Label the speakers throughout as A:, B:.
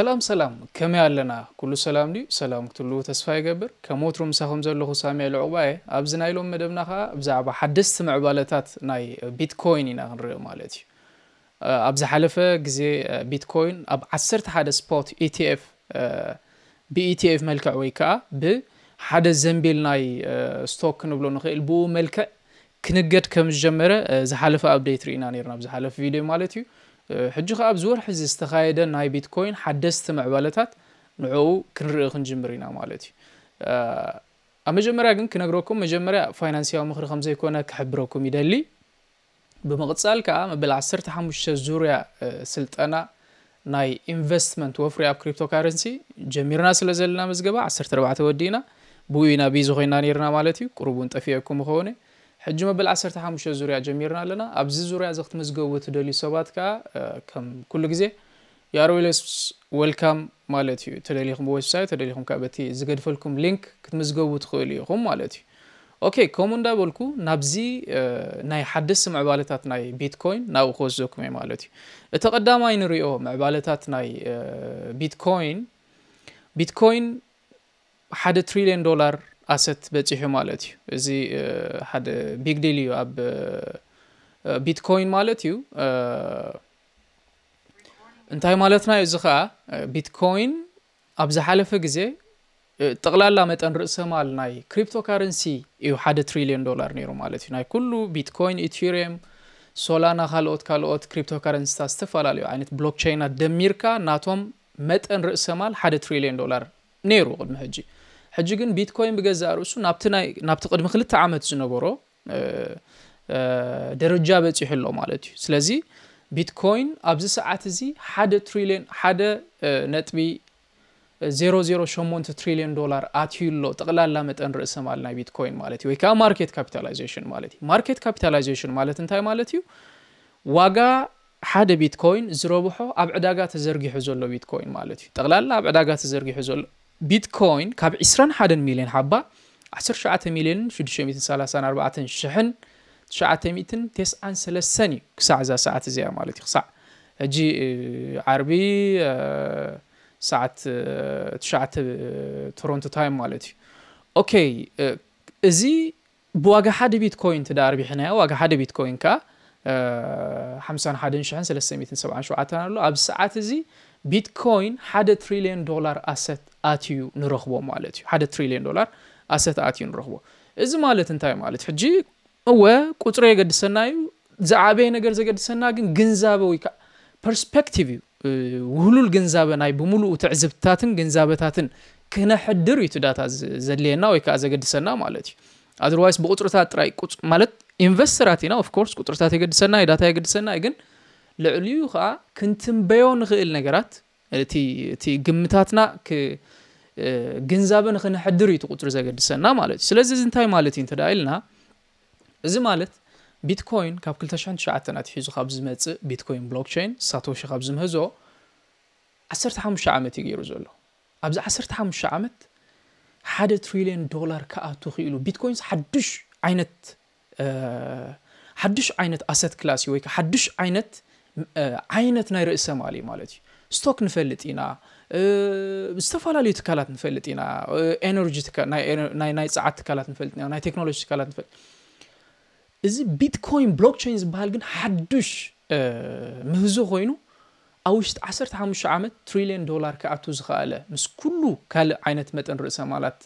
A: سلام سلام كمي علنا كل سلام لي سلام كتلو تسفاي قبر كموت رمسا خمزة اللي خسامي العباية أبزنا إلوم مدبنا خا أبزا عبا حدست مع بالتات ناي بيتكويني ناغن ريو مالاتي أبزا حلفة قزي بيتكوين أب عصر تحادة سبوت اي تي اف بي اي تي اف ملكع ويكا ب حادة زنبيل ناي ستوك نبلو نخيل بو ملكع كنقت كمجمرة زحالفة أبديت رينا نيرنا بزحالفة فيديو مالاتيو حجخ اب زور حزي استخايده ناي بيتكوين حدست معبالتات نعو كنرخ نجمرينا مالتي اما جمرا كن كنغروكم مجمرا فاينانسيا مخر خمسه يكون كحبركم يدلي بمقصال كا مبل 10 تحمش زوريا سلطنا ناي انفستمنت وفري اب كريبتو كارنسي جميرنا سلازلنا مزغبا 10 4 تودينا بوينا بيزو خينا نيرنا مالتي قربون طفيكم خوني حجم بل عصر تحمش زوریا جمیرنا لنا ابز زوریا زخت مزگو و تدلی سواد که کم کل گزه یارو ولس ولکام مالاتیو تدلی خم بوش سایت تدلی خم که باتی زگد فلکم لینک کت مزگو و تخویلی خم مالاتیو OK کامون دار ولکو نبزی نه حدس معبالتات نه بیت کوین نه خوز دکمه مالاتیو اتقدام این ریو معبالتات نه بیت کوین بیت کوین حد تریلیون دلار ኣሰት በፂሑ ማለት እዩ እዚ ሓደ ቢግ ዲል እዩ ኣብ ቢትኮይን ማለት እዩ እንታይ ማለትና እዩ እዚ ከዓ ቢትኮይን ኣብ ዝሓለፈ ግዜ ጠቕላላ መጠን ርእሰ ማል ናይ ክሪፕቶ ካረንሲ እዩ ሓደ ትሪልዮን ዶላር ነይሩ ማለት እዩ ናይ ኩሉ ቢትኮይን ኢትሪየም ሶላና ካልኦት ካልኦት ክሪፕቶ ካረንሲታት ዝተፈላለዩ ዓይነት ብሎክቸይናት ደሚርካ ናቶም መጠን ርእሰ ማል ሓደ ትሪልዮን ዶላር ነይሩ ቅድሚ ሕጂ ሕጂ ግን ቢትኮይን ብገዛእ ርእሱ ናብቲ ቅድሚ ክልተ ዓመት ዝነበሮ ደረጃ በፂሑ ኣሎ ማለት እዩ ስለዚ ቢትኮይን ኣብዚ ሰዓት እዚ ሓደ ትሪልዮን ሓደ ነጥቢ 008 ትሪልዮን ዶላር ኣትዩሎ ጠቕላላ መጠን ርእሰ ማለት ናይ ቢትኮይን ማለት እዩ ወይ ከዓ ማርኬት ካፒታላይዜሽን ማለት እዩ ማርኬት ካፒታላይዜሽን ማለት እንታይ ማለት እዩ ዋጋ ሓደ ቢትኮይን ዝረብሖ ኣብ ዕዳጋ ተዘርጊሑ ዘሎ ቢትኮይን ማለት እዩ ጠቕላላ ኣብ ዕዳጋ ተዘርጊሑ ዘሎ ቢትኮይን ካብ 21 ሚልዮን ሓባ 17 ሚልዮን 634 ሽሕን 993 እዩ ክሳዕ እዛ ሰዓት እዚኣ ማለት እዩ ክሳዕ ሕጂ ዓርቢ ሰዓት ትሽዓተ ቶሮንቶ ታይም ማለት እዩ ኦኬይ እዚ ብዋጋ ሓደ ቢትኮይን ትዳ ኣርቢሕናዮ ዋጋ ሓደ ቢትኮይን ከዓ 51377 ኣሎ ኣብ ሰዓት እዚ ቢትኮይን ሓደ ትሪልዮን ዶላር ኣሰት ኣትዩ ንረኽቦ ማለት እዩ ሓደ ትሪልዮን ዶላር ኣሰት ኣትዩ ንረኽቦ እዚ ማለት እንታይ ማለት ሕጂ እወ ቁፅሮ የገድሰና እዩ ዝዓበየ ነገር ዘገድሰና ግን ግንዛበ ወይ ከዓ ፐርስፐክቲቭ እዩ ውህሉል ግንዛበ ናይ ብምሉእ ትዕዝብታትን ግንዛበታትን ክነሕድር እዩ ትዳታ ዘድልየና ወይ ከዓ ዘገድሰና ማለት እዩ ኣዘርዋይስ ብቁፅርታት ጥራይ ማለት ኢንቨስተራት ኢና ኦፍኮርስ ቁፅርታት የገድሰና ዳታ የገድሰና ግን ልዕልዩ ከዓ ክንትንበዮ ንኽእል ነገራት እቲ ግምታትና ግንዛበ ንክንሕድር እዩ ትቁፅሪ ዘገድሰና ማለት እዩ ስለዚ እዚ እንታይ ማለት እዩ እንተዳ ኢልና እዚ ማለት ቢትኮይን ካብ 209 ኣትሒዙ ካብ ዝመፅእ ቢትኮይን ብሎክቸይን ሳቶሺ ካብ ዝምህዞ 15 ዓመት እዩ ገይሩ ዘሎ ኣብዚ 15 ዓመት ሓደ ትሪልዮን ዶላር ከኣቱ ክኢሉ ቢትኮይንስ ሓዱሽ ዓይነት ሓዱሽ ዓይነት ኣሰት ክላስ እዩ ወይ ሓዱሽ ዓይነት ዓይነት ናይ ርእሰ ማሊ ማለት እዩ ስቶክ ንፈልጥ ኢና ዝተፈላለዩ ትካላት ንፈልጥ ኢና ኤነርጂ ናይ ፀዓት ትካላት ንፈልጥ ኢና ናይ ቴክኖሎጂ ትካላት ንፈልጥ እዚ ቢትኮይን ብሎክቸን ዝበሃል ግን ሓዱሽ ምህዞ ኮይኑ ኣብ ውሽጢ 15 ዓመት ትሪልዮን ዶላር ክኣቱ ዝኽኣለ ምስ ኩሉ ካልእ ዓይነት መጠን ርእሰ ማላት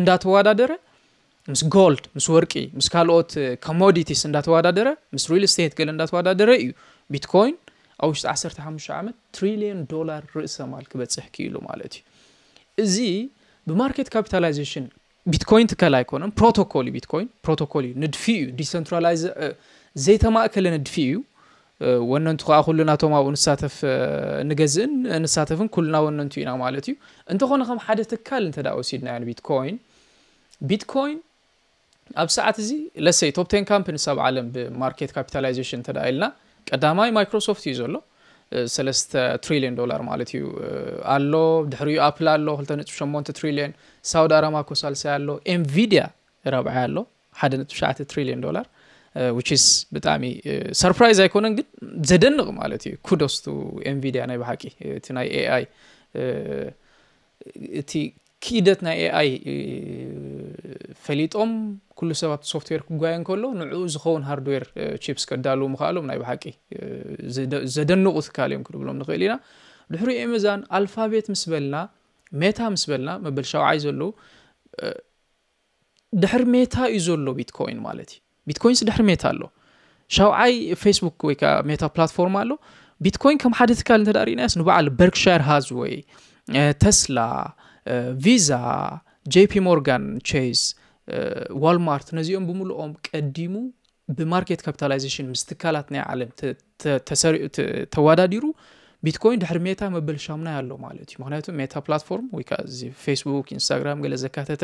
A: እንዳተወዳደረ ምስ ጎልድ ምስ ወርቂ ምስ ካልኦት ኮሞዲቲስ እንዳተወዳደረ ምስ ሪል ስቴት ገለ እንዳተወዳደረ እዩ ቢትኮይን ኣብ ውሽጢ 15 ዓመት ትሪልዮን ዶላር ርእሰ ማል ክበፅሕ ክኢሉ ማለት እዩ እዚ ብማርኬት ካፒታላይዜሽን ቢትኮይን ትከል ኣይኮነን ፕሮቶኮል ቢትኮይን ፕሮቶኮል እዩ ንድፊ እዩ ዲሰንትራላይዘ ዘይተማእከለ ንድፊ እዩ ወነንቱ ከዓ ኩሉና ቶም ኣብኡ ንሳተፍ ንገዝእን ንሳተፍን ኩሉና ወነንቱ ኢና ማለት እዩ እንተኾነ ከም ሓደ ትካል እንተዳ ወሲድና ያ ቢትኮይን ቢትኮይን ኣብ ሰዓት እዚ ለሰይ ቶፕ ቴን ካምፕኒ ኣብ ዓለም ብማርኬት ካፒታላይዜሽን ኢልና ቀዳማይ ማይክሮሶፍት እዩ ዘሎ ሰለስተ ትሪልዮን ዶላር ማለት እዩ ኣሎ ድሕሪኡ ኣፕል ኣሎ 2ነጥ8 ትሪልዮን ሳውዲ ኣረማኮ ኮሳልሳይ ኣሎ ኤንቪድያ ረብዓይ ኣሎ 1ነጥ9 ትሪልዮን ዶላር ዊችስ ብጣዕሚ ሰርፕራይዝ ኣይኮነን ግን ዘደንቕ ማለት እዩ ኩዶስቱ ኤንቪድያ ናይ ባሓቂ እቲ ናይ ኤኣይ እቲ ክኢደት ናይ ኤኣይ ፈሊጦም ኩሉ ሰባት ሶፍትዌር ክጓየ እንከሎ ንዕኡ ዝኸውን ሃርድዌር ቺፕስ ከዳልዉ ምክኣሎም ናይ ብሓቂ ዘደንቑ ትካል እዮም ክንብሎም ንኽእል ኢና ድሕሪ ኤመዛን ኣልፋቤት ምስ በልና ሜታ ምስ በልና መበል ሸውዓይ ዘለዉ ድሕሪ ሜታ እዩ ዘሎ ቢትኮይን ማለት እዩ ቢትኮይንስ ድሕሪ ሜታ ኣሎ ሻውዓይ ፌስቡክ ወይከዓ ሜታ ፕላትፎርም ኣሎ ቢትኮይን ከም ሓደ ትካል እንተዳሪእናስ ንበዓል በርክሻር ሃዝወይ ተስላ ቪዛ፣ ጄፒ ሞርጋን ቼዝ፣ ዋልማርት ነዚኦም ብምልኦም ቀዲሙ ብማርኬት ካፒታላይዜሽን ምስ ትካላት ናይ ዓለም ተወዳዲሩ ቢትኮይን ድሕሪ ሜታ መበል ሻሙና ኣሎ ማለት እዩ ምክንያቱ ሜታ ፕላትፎርም ወይ ከዓ እዚ ፌስቡክ ኢንስታግራም ገለ ዘካተተ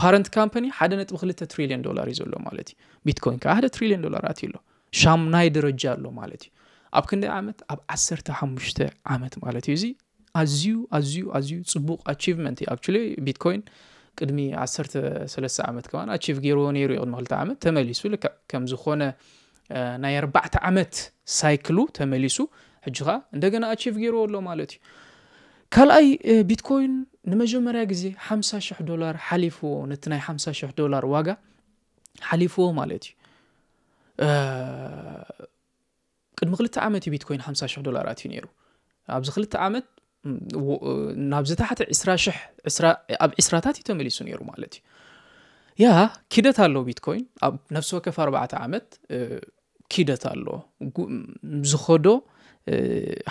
A: ፓረንት ካምፓኒ ሓደ ነጥብ ክልተ ትሪልዮን ዶላር እዩ ዘሎ ማለት እዩ ቢትኮይን ከዓ ሓደ ትሪልዮን ዶላር ኣትዩ ኣሎ ሻሙናይ ደረጃ ኣሎ ማለት እዩ ኣብ ክንደይ ዓመት ኣብ 15 ዓመት ማለት እዩ እዚ ኣዝዩ ኣዝዩ ኣዝዩ ፅቡቅ ኣቺቭመንት እዩ ኣክቹሊ ቢትኮይን ቅድሚ 13 ዓመት ከማ ኣቺቭ ገይርዎ ነይሩ እዩ ቅድሚ 2 ዓመት ተመሊሱ ልክዕ ከም ዝኾነ ናይ 4 ዓመት ሳይክሉ ተመሊሱ ሕጂ ከዓ እንደገና ኣቺቭ ገይርዎ ኣሎ ማለት እዩ ካልኣይ ቢትኮይን ንመጀመርያ ግዜ 50 ሽሕ ዶላር ሓሊፍዎ ነቲ ናይ 50 ሽሕ ዶላር ዋጋ ሓሊፍዎ ማለት እዩ ቅድሚ ክልተ ዓመት እዩ ቢትኮይን 50 ሽሕ ዶላር ኣትዩ ነይሩ ኣብዚ ክልተ ዓመት ናብ ዝታሕቲ 20 ኣብ 20 ስራታት እዩ ተመሊሱ ነይሩ ማለት እዩ ያ ኪደት ኣለዎ ቢትኮይን ኣብ ነፍሲ ወከፍ 4 ዓመት ኪደት ኣለዎ ዝኸዶ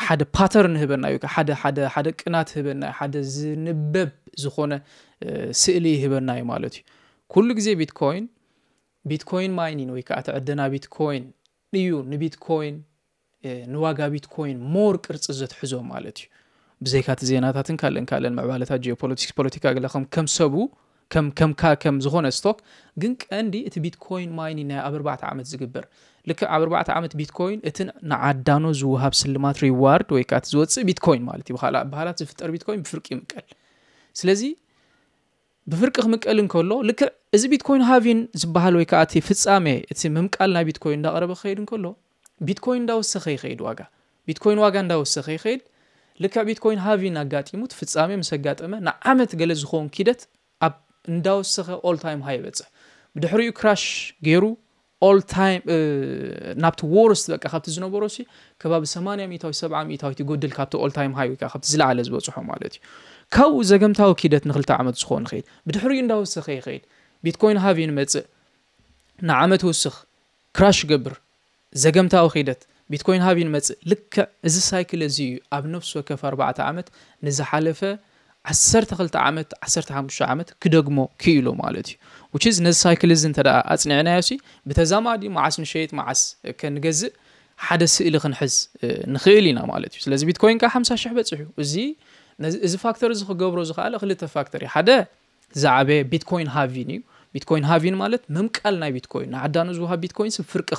A: ሓደ ፓተርን ህበና እዩ ሓደ ቅናት ህበና እዩ ሓደ ዝንበብ ዝኾነ ስእሊ ይህበና እዩ ማለት እዩ ኩሉ ግዜ ቢትኮይን ቢትኮይን ማይኒን ወይ ከዓ ትዕደና ቢትኮይን እዩ ንቢትኮይን ንዋጋ ቢትኮይን ሞር ቅርፂ ዘትሕዞ ማለት እዩ ብዘይካቲ ዜናታትን ካልእን ካልእን መዕባለታት ጂኦፖለቲክስ ፖለቲካ ገለ ከም ከም ሰቡ ከምካ ከም ዝኾነ ስቶክ ግን ቀንዲ እቲ ቢትኮይን ማይኒ ናይ ኣብ 4 ርባዕተ ዓመት ዝግበር ልክ ኣብ 4 ርባዕተ ዓመት ቢትኮይን እቲ ንዓዳኖ ዝውሃብ ስልማት ሪዋርድ ወይ ከዓ እቲ ዝወፅእ ቢትኮይን ማለት እዩ ባህላት ዝፍጠር ቢትኮይን ብፍርቂ ይምቀል ስለዚ ብፍርቂ ክምቀል እንከሎ ልክዕ እዚ ቢትኮይን ሃቪን ዝበሃል ወይ ከዓ እቲ ፍፃሜ እቲ ምምቃል ናይ ቢትኮይን እንዳቐረበ ክኸይድ እንከሎ ቢትኮይን እንዳወሰኸ ይኸይድ ዋጋ ቢትኮይን ዋጋ እንዳወሰኸ ይኸይድ ልክዕ ቢትኮይን ሃቪን ኣጋጢሙት ፍጻሜ ምስ ኣጋጠመ ንዓመት ገለ ዝኸውን ኪደት ኣብ እንዳወሰኸ ኦልታይም ሃ ይበፅሕ ብድሕሪኡ ክራሽ ገይሩ ኦልታይም ናብቲ ዎርስት በቃ ካብቲ ዝነበሮ ሲ ከባቢ 8 ሚታዊ 70 ሚታዊ ይጎድል ካብቲ ኦልታይም ሃይ ወይከዓ ካብቲ ዝለዓለ ዝበፅሖ ማለት እዩ ካብኡ ዘገምታዊ ኪደት ንክልተ ዓመት ዝኸውን ይኽእል ብድሕሪኡ እንዳወሰኸ ይኽእል ቢትኮይን ሃቪ ንመፅእ ንዓመት ውስኽ ክራሽ ገብር ዘገምታዊ ኪደት ቢትኮይን ሃብ ንመፅእ ልክዕ እዚ ሳይክል እዚ እዩ ኣብ ነፍሲ ወከፍ 4 ዓመት ንዝሓለፈ 12 ዓመት 15 ዓመት ክደግሞ ክኢሉ ማለት እዩ ውችዝ ነዚ ሳይክል እዚ እንተ ኣፅኒዕናዮ ሲ ብተዛማዲ መዓስ ንሸየጥ መዓስ ከንገዝእ ሓደ ስእሊ ክንሕዝ ንኽእል ኢና ማለት እዩ ስለዚ ቢትኮይን ከዓ 50 ሽሕ በፅሑ እዚ እዚ ፋክተር እዚ ክገብሮ ዝኽኣለ ክልተ ፋክተር እዩ ሓደ ዝዓበየ ቢትኮይን ሃቪን እዩ ቢትኮይን ሃቪን ማለት ምምቃል ናይ ቢትኮይን ንዓዳኑ ዝውሃብ ቢትኮይንስ ፍርቂ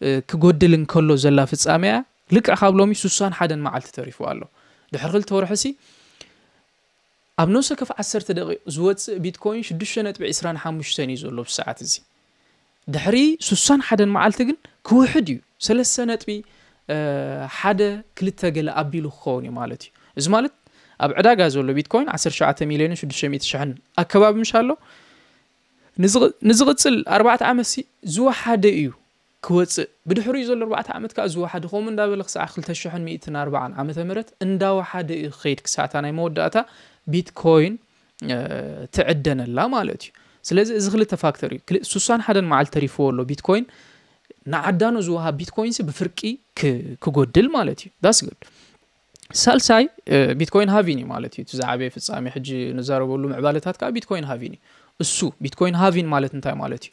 A: كجودل كله زلا في الصامية لك أخاب لومي سوسان حدا ما عالت تعرفه الله دحرق التورحسي أبنوسا كف عسر تدق زوات بيتكوين شدش نت بعسران حامش تاني زولو لب ساعات زي دحري سوسان حدا ما عالت جن كو حديو سلس سنة بي أه حدا كل تجلى أبي لخوني مالتي زمالت أبعدا جازول بيتكوين عسر شعة مليون شدش ميت شحن أكباب مشالو نزغ نزغت ال أربعة عمسي زو حدا إيو كوتس بدحري زول أربعة عامات كأزوا حد خوم إن دابل خس أخل تشحن مئة أربعة عامة مرت إن داو حد خيد كساعات أنا بيتكوين تعدنا لا مالتي سلاز إزغل تفاكتوري سوسان حدا مع التريفور لو بيتكوين نعدان أزوا بيتكوين سب فرقي ك كقدل داس جود سال ساي بيتكوين هافيني مالتي تزعبي في الصامي حجي نزارو بقول له هاد كا بيتكوين هافيني السو بيتكوين هافين مالت انتاي مالتي.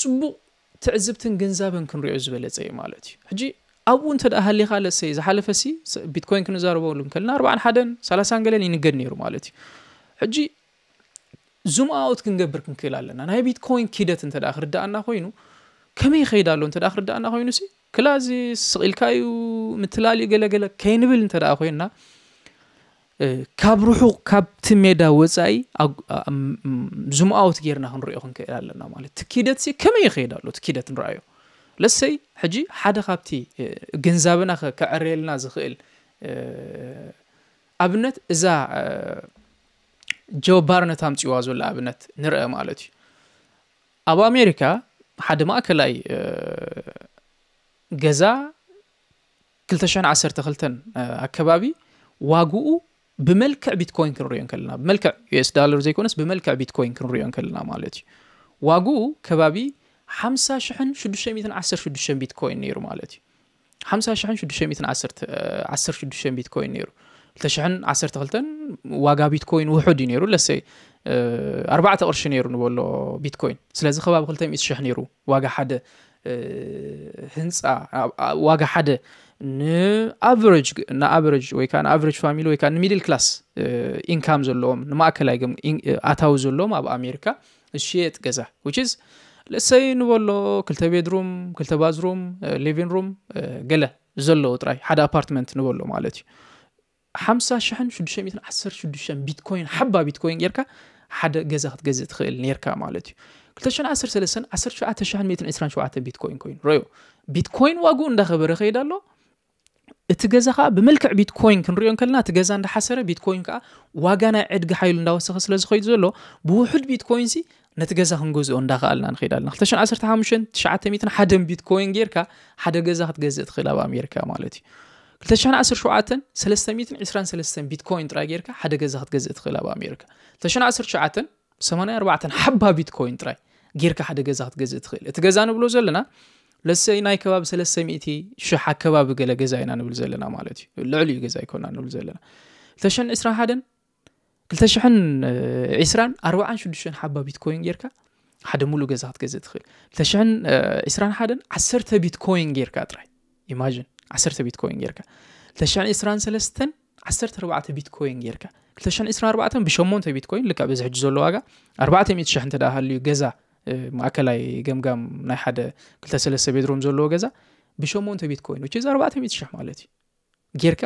A: ፅቡቕ ትዕዝብትን ገንዛብን ክንሪኦ ዝበለፀ እዩ ማለት እዩ ሕጂ ኣብኡ እንተ ደኣ ሃሊኻ ለሰ ዝሓለፈ ሲ ቢትኮይን ክንዛረበሉ ከለና ኣርባዕን ሓደን ሰላሳን ገለን ይንገድ ነይሩ ማለት እዩ ሕጂ ዙም ኣውት ክንገብር ክንክእል ኣለና ናይ ቢትኮይን ኪደት እንተ ደኣ ክርዳእና ኮይኑ ከመይ ይኸይድ ኣሎ እንተ ደኣ ክርዳእና ኮይኑ ሲ ክላዚ ስቂልካ እዩ ምትላልዩ ገለገለ ከይንብል እንተ ደኣ ኮይንና ካብ ርሑቕ ካብቲ ሜዳ ወፃኢ ዙም ኣውት ጌርና ክንሪኦ ክንክእል ኣለና ማለት እቲ ኪደት ከመይ ይኸይድ ኣሎ እቲ ኪደት ንረኣዮ ለሰይ ሕጂ ሓደ ካብቲ ገንዛብና ከዕርየልና ዝኽእል ኣብነት እዛ ጆ ባርነት ኣምፅዋ ዘሎ ኣብነት ንርአ ማለት እዩ ኣብ ኣሜሪካ ሓደ ማእከላይ ገዛ 212 ኣከባቢ ዋግኡ بملكع بيتكوين كنريون كلنا بملكع يو اس دولار زيكونس بملكع بيتكوين كنريون كلنا مالتي واقو كبابي حمسة شحن شدو شيء مثل عصر شدو شيء بيتكوين نيرو مالتي حمسة شحن شدو شيء مثل عصر شدو شيء بيتكوين نيرو تشحن عصر تغلطن واغا بيتكوين وحد نيرو لسي آه، أربعة قرش نيرو نقول بيتكوين سلازي خباب غلطن ميت شحن نيرو واقا حد آه، هنسا آه، واقا حد ንኣቨረጅ ንኣቨረጅ ወይ ከዓ ንኣቨረጅ ፋሚሊ ወይ ከዓ ንሚድል ክላስ ኢንካም ዘለዎም ንማእከላይ ኣታዊ ዘለዎም ኣብ ኣሜሪካ ዝሽየጥ ገዛ ውችዝ ለሰይ ንበሎ ክልተ ቤድሩም ክልተ ባዝሩም ሊቪን ሩም ገለ ዘለዎ ጥራይ ሓደ ኣፓርትመንት ንበሎ ማለት እዩ 5,616 ቢትኮይን ሓባ ቢትኮይን ጌርካ ሓደ ገዛ ክትገዝእ ትኽእል ነርካ ማለት እዩ 213 17127 ቢትኮይን ኮይኑ ረዮ ቢትኮይን ዋግኡ እንዳኸበረ ኸይድ ኣሎ እቲ ገዛ ከዓ ብመልክዕ ቢትኮይን ክንሪኦም ከለና እቲ ገዛ እንዳሓሰረ ቢትኮይን ከዓ ዋጋ ናይ ዕድጊ ሓይሉ እንዳወሰኸ ስለ ዝኸይዱ ዘሎ ብውሑድ ቢትኮይን ሲ ነቲ ገዛ ክንገዝኦ እንዳኽኣልና ንኸይድ ኣለና 215 901 ቢትኮይን ጌርካ ሓደ ገዛ ክትገዝእ ትኽእል ኣብ ኣሜሪካ ማለት እዩ 217 323 ቢትኮይን ጥራይ ጌርካ ሓደ ገዛ ክትገዝእ ትኽእል ኣብ ኣሜሪካ 219 84 ሓባ ቢትኮይን ጥራይ ጌርካ ሓደ ገዛ ክትገዝእ ትኽእል እቲ ገዛ ንብሎ ዘለና ለሰይ ናይ ከባቢ ሰለስተ ሚእቲ ሽሕ ከባቢ ገለ ገዛ ኢና ንብል ዘለና ማለት እዩ ልዕሊ እዩ ገዛ ይኮና ንብል ዘለና 221 220 46 ሓባ ቢትኮይን ጌርካ ሓደ ሙሉእ ገዛ ክትገዝእ ትኽእል 221 10 ቢትኮይን ጌርካ ጥራይ ኢማጅን 10 ቢትኮይን ጌርካ 223 14 ቢትኮይን ጌርካ 224 ብ8 ቢትኮይን ልካ በዝሕጂ ዘሎ ዋጋ 400,000 እንተዳ ሃልዩ ገዛ ማእከላይ ገምጋም ናይ ሓደ 2ሰለስተ ቤድሮም ዘለዎ ገዛ ብሸሞንተ ቤት ኮይኑ እ ሽሕ ማለት እዩ ጌርካ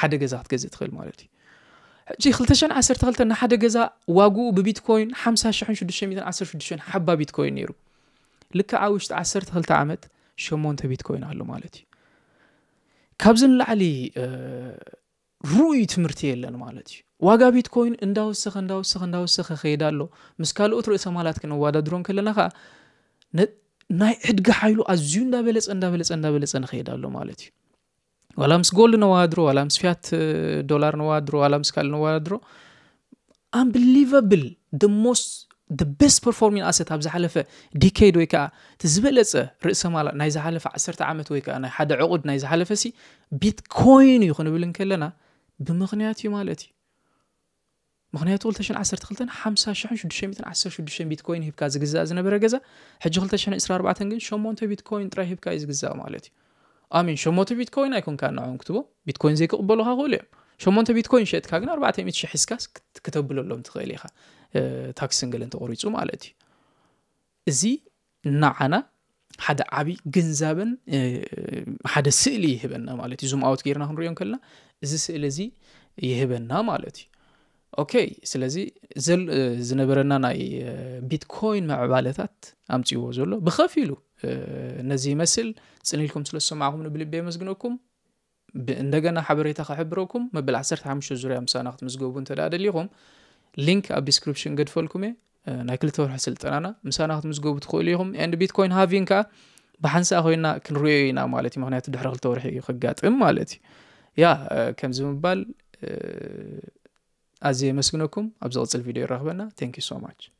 A: ሓደ ገዛ ክትገዝእ ትኽእል ማለት እዩ ሕጂ 212 ንሓደ ገዛ ዋግኡ ብቢትኮይን 5,616 ሓባ ቢትኮይን ነይሩ ልካ ኣብ ውሽጢ 12 ዓመት 8 ቢትኮይን ኣሎ ማለት እዩ ካብዚ ንላዕሊ ርኡይ ትምህርቲ የለን ማለት እዩ واجا بيتكوين انداو سخ انداو سخ انداو سخ خيدالو مسكالو اترو اسمالات كن وادا درون كلنا خا ناي عدق حايلو ازيو اندا بلص اندا بلص اندا بلص ان خيدالو مالتي ولا جولد نوادرو ولا مس فيات دولار نوادرو ولا مس كال نوادرو unbelievable the most the best performing asset ኣብ ዝሓለፈ ዲኬድ ወይ ከዓ እቲ ዝበለፀ ርእሰ ማላ ናይ ዝሓለፈ 1 ዓመት ወይ ከዓ ናይ ሓደ ዕቑድ ናይ ዝሓለፈ ሲ ቢትኮይን እዩ ምክንያቱ 211 5,610 bitcoin ሂብካ ዝግዛእ ዝነበረ ገዛ ሕጂ 224 ግን 8 bitcoin ጥራይ ሂብካ እዩ ዝግዛእ ማለት እዩ ኣሚን 8 bitcoin ኣይኮንካ ንዖም ክትቦ bitcoin ዘይክቕበሉካ ክእሉ እዮም 8 ቢትኮይን ሸጥካ ግን 400 ሒዝካ ክተብለሎም ትኽእል ኢኻ ታክስን ገለን ተቆሪፁ ማለት እዩ እዚ ንዓና ሓደ ዓብይ ገንዛብን ሓደ ስእሊ ይህበና ማለት እዩ ዙም ኣውት ጌርና ክንሪኦም ከለና እዚ ስእሊ እዚ ይህበና ማለት እዩ ኦኬ ስለዚ ዝነበረና ናይ ቢትኮይን መዕባለታት ኣምፅይዎ ዘሎ ብኸፊሉ ነዚ ይመስል ፅኒኢልኩም ስለ ዝሰማዕኹም ንብልቤ የመስግነኩም እንደገና ሓበሬታ ከሕብረኩም መበል 15 ዙርያ ምሳና ክትምዝገቡ እንተዳ ደሊኹም ሊንክ ኣብ ዲስክሪፕሽን ገድፈልኩም እየ ናይ ክልተ ወርሒ ስልጠናና ምሳና ክትምዝገቡ ትኽእሉ ኢኹም ኤንድ ቢትኮይን ሃቪን ከዓ ብሓንሳ ኮይና ክንሪዮ ኢና ማለት እዩ ምክንያቱ ድሕሪ ክልተ ወርሒ ክጋጥም ማለት እዩ ያ ከምዚ ምባል ኣዝየ የመስግነኩም ኣብ ዝቕፅል ቪድዮ ይረኽበና ቴንክ ዩ ሶ ማች